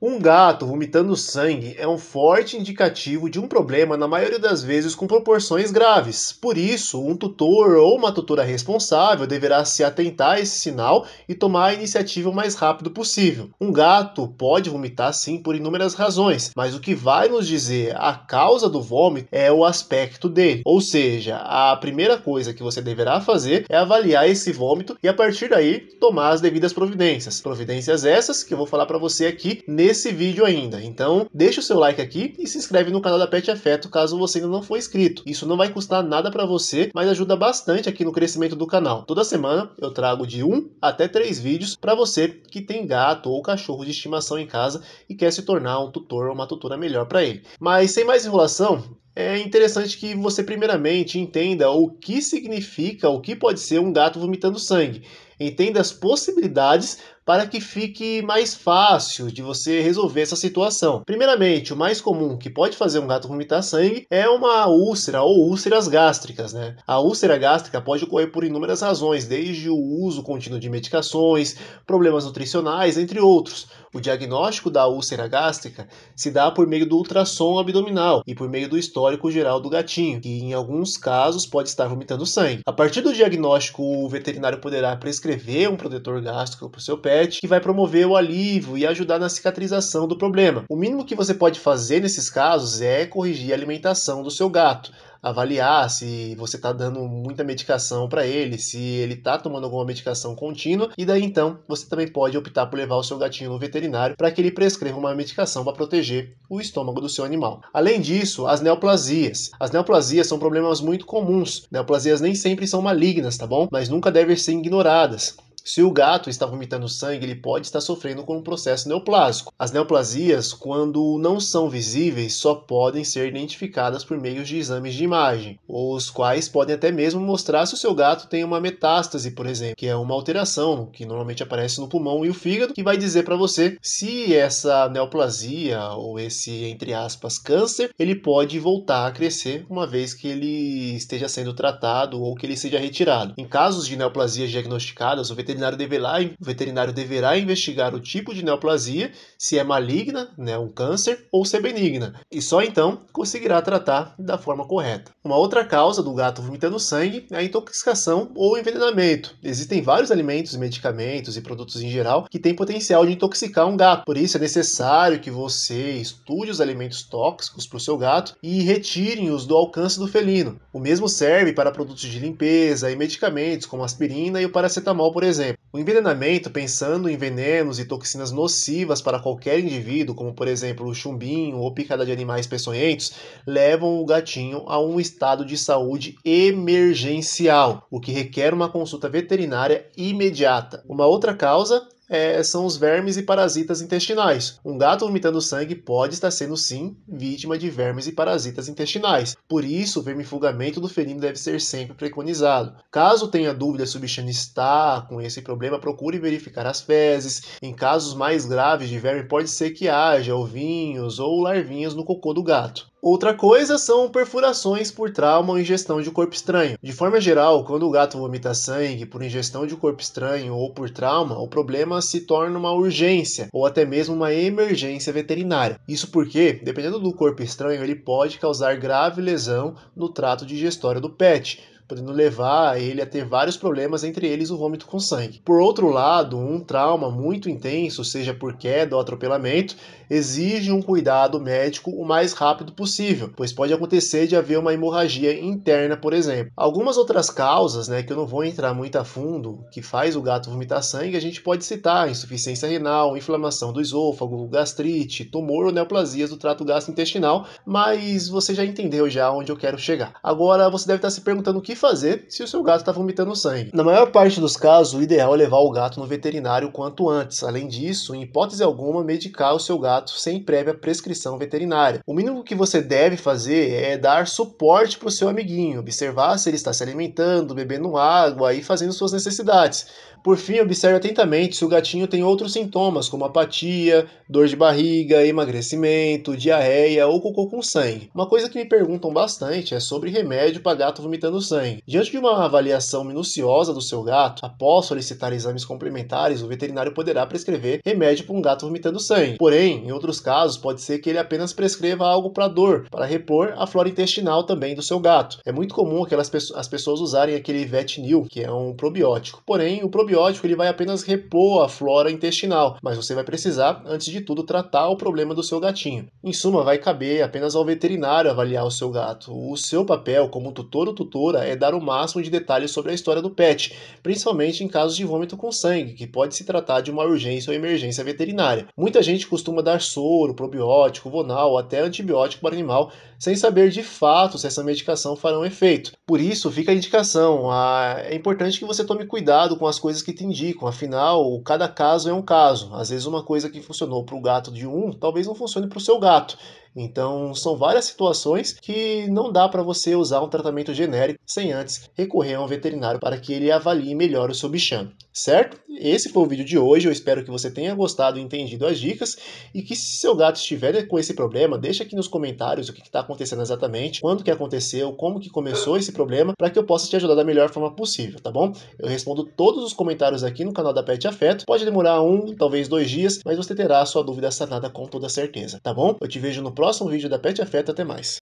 Um gato vomitando sangue é um forte indicativo de um problema, na maioria das vezes com proporções graves. Por isso, um tutor ou uma tutora responsável deverá se atentar a esse sinal e tomar a iniciativa o mais rápido possível. Um gato pode vomitar sim por inúmeras razões, mas o que vai nos dizer a causa do vômito é o aspecto dele. Ou seja, a primeira coisa que você deverá fazer é avaliar esse vômito e a partir daí tomar as devidas providências. Providências essas que eu vou falar para você aqui esse vídeo ainda. Então, deixa o seu like aqui e se inscreve no canal da Pet Afeto caso você ainda não for inscrito. Isso não vai custar nada para você, mas ajuda bastante aqui no crescimento do canal. Toda semana eu trago de um até três vídeos para você que tem gato ou cachorro de estimação em casa e quer se tornar um tutor ou uma tutora melhor para ele. Mas sem mais enrolação, é interessante que você primeiramente entenda o que significa, o que pode ser um gato vomitando sangue. Entenda as possibilidades para que fique mais fácil de você resolver essa situação. Primeiramente, o mais comum que pode fazer um gato vomitar sangue é uma úlcera ou úlceras gástricas, né? A úlcera gástrica pode ocorrer por inúmeras razões, desde o uso contínuo de medicações, problemas nutricionais, entre outros. O diagnóstico da úlcera gástrica se dá por meio do ultrassom abdominal e por meio do histórico geral do gatinho, que em alguns casos pode estar vomitando sangue. A partir do diagnóstico, o veterinário poderá prescrever um protetor gástrico para o seu pé que vai promover o alívio e ajudar na cicatrização do problema. O mínimo que você pode fazer nesses casos é corrigir a alimentação do seu gato avaliar se você está dando muita medicação para ele, se ele está tomando alguma medicação contínua, e daí então você também pode optar por levar o seu gatinho no veterinário para que ele prescreva uma medicação para proteger o estômago do seu animal. Além disso, as neoplasias. As neoplasias são problemas muito comuns. Neoplasias nem sempre são malignas, tá bom? Mas nunca devem ser ignoradas. Se o gato está vomitando sangue, ele pode estar sofrendo com um processo neoplásico. As neoplasias, quando não são visíveis, só podem ser identificadas por meio de exames de imagem, os quais podem até mesmo mostrar se o seu gato tem uma metástase, por exemplo, que é uma alteração que normalmente aparece no pulmão e o fígado, que vai dizer para você se essa neoplasia ou esse, entre aspas, câncer, ele pode voltar a crescer uma vez que ele esteja sendo tratado ou que ele seja retirado. Em casos de neoplasias diagnosticadas, o veterinário veterinário deverá, o veterinário deverá investigar o tipo de neoplasia, se é maligna, né, um câncer, ou se é benigna, e só então conseguirá tratar da forma correta. Uma outra causa do gato vomitando sangue é a intoxicação ou envenenamento. Existem vários alimentos, medicamentos e produtos em geral que têm potencial de intoxicar um gato, por isso é necessário que você estude os alimentos tóxicos para o seu gato e retirem-os do alcance do felino. O mesmo serve para produtos de limpeza e medicamentos como aspirina e o paracetamol, por exemplo exemplo, o envenenamento, pensando em venenos e toxinas nocivas para qualquer indivíduo, como por exemplo o chumbinho ou picada de animais peçonhentos, levam o gatinho a um estado de saúde emergencial, o que requer uma consulta veterinária imediata. Uma outra causa é, são os vermes e parasitas intestinais. Um gato vomitando sangue pode estar sendo, sim, vítima de vermes e parasitas intestinais. Por isso, o vermifugamento do felino deve ser sempre preconizado. Caso tenha dúvida se o bichano está com esse problema, procure verificar as fezes. Em casos mais graves de verme, pode ser que haja ovinhos ou larvinhas no cocô do gato. Outra coisa são perfurações por trauma ou ingestão de corpo estranho. De forma geral, quando o gato vomita sangue por ingestão de corpo estranho ou por trauma, o problema se torna uma urgência ou até mesmo uma emergência veterinária. Isso porque, dependendo do corpo estranho, ele pode causar grave lesão no trato digestório do pet podendo levar ele a ter vários problemas, entre eles o vômito com sangue. Por outro lado, um trauma muito intenso, seja por queda ou atropelamento, exige um cuidado médico o mais rápido possível, pois pode acontecer de haver uma hemorragia interna, por exemplo. Algumas outras causas, né, que eu não vou entrar muito a fundo, que faz o gato vomitar sangue, a gente pode citar insuficiência renal, inflamação do esôfago, gastrite, tumor ou neoplasias do trato gastrointestinal, mas você já entendeu já onde eu quero chegar. Agora você deve estar se perguntando o que fazer se o seu gato está vomitando sangue. Na maior parte dos casos, o ideal é levar o gato no veterinário quanto antes. Além disso, em hipótese alguma, medicar o seu gato sem prévia prescrição veterinária. O mínimo que você deve fazer é dar suporte para o seu amiguinho, observar se ele está se alimentando, bebendo água e fazendo suas necessidades. Por fim, observe atentamente se o gatinho tem outros sintomas, como apatia, dor de barriga, emagrecimento, diarreia ou cocô com sangue. Uma coisa que me perguntam bastante é sobre remédio para gato vomitando sangue. Diante de uma avaliação minuciosa do seu gato, após solicitar exames complementares, o veterinário poderá prescrever remédio para um gato vomitando sangue. Porém, em outros casos, pode ser que ele apenas prescreva algo para dor, para repor a flora intestinal também do seu gato. É muito comum aquelas as pessoas usarem aquele Vetinil, que é um probiótico. Porém, o probiótico probiótico ele vai apenas repor a flora intestinal, mas você vai precisar, antes de tudo, tratar o problema do seu gatinho. Em suma, vai caber apenas ao veterinário avaliar o seu gato. O seu papel como tutor ou tutora é dar o máximo de detalhes sobre a história do pet, principalmente em casos de vômito com sangue, que pode se tratar de uma urgência ou emergência veterinária. Muita gente costuma dar soro, probiótico, vonal, ou até antibiótico para o animal, sem saber de fato se essa medicação fará um efeito. Por isso, fica a indicação: ah, é importante que você tome cuidado com as coisas coisas que te indicam, afinal, cada caso é um caso. Às vezes, uma coisa que funcionou para o gato de um talvez não funcione para o seu gato. Então, são várias situações que não dá para você usar um tratamento genérico sem antes recorrer a um veterinário para que ele avalie melhor o seu bichano, certo? Esse foi o vídeo de hoje. Eu espero que você tenha gostado e entendido as dicas. E que se seu gato estiver com esse problema, deixa aqui nos comentários o que está acontecendo exatamente, quando que aconteceu, como que começou esse problema, para que eu possa te ajudar da melhor forma possível, tá bom? Eu respondo todos os comentários comentários aqui no canal da Pet Afeto. Pode demorar um, talvez dois dias, mas você terá a sua dúvida sanada com toda certeza, tá bom? Eu te vejo no próximo vídeo da Pet Afeto. Até mais.